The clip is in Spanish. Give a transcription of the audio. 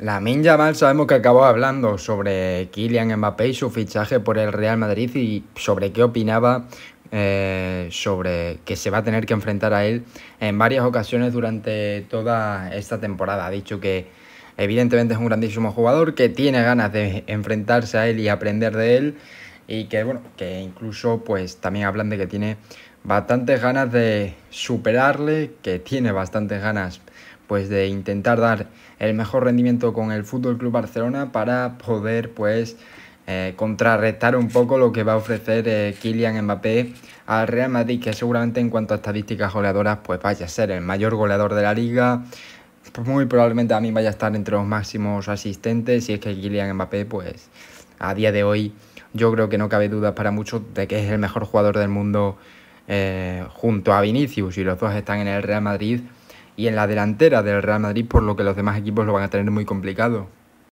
La Minja Mal sabemos que acabó hablando sobre Kylian Mbappé y su fichaje por el Real Madrid y sobre qué opinaba eh, sobre que se va a tener que enfrentar a él en varias ocasiones durante toda esta temporada. Ha dicho que evidentemente es un grandísimo jugador, que tiene ganas de enfrentarse a él y aprender de él y que bueno, que incluso pues también hablan de que tiene bastantes ganas de superarle, que tiene bastantes ganas pues de intentar dar el mejor rendimiento con el Fútbol Club Barcelona para poder pues eh, contrarrestar un poco lo que va a ofrecer eh, Kylian Mbappé al Real Madrid, que seguramente en cuanto a estadísticas goleadoras pues vaya a ser el mayor goleador de la liga, pues muy probablemente a mí vaya a estar entre los máximos asistentes. Y es que Kylian Mbappé, pues a día de hoy, yo creo que no cabe duda para muchos de que es el mejor jugador del mundo eh, junto a Vinicius. Y los dos están en el Real Madrid y en la delantera del Real Madrid, por lo que los demás equipos lo van a tener muy complicado.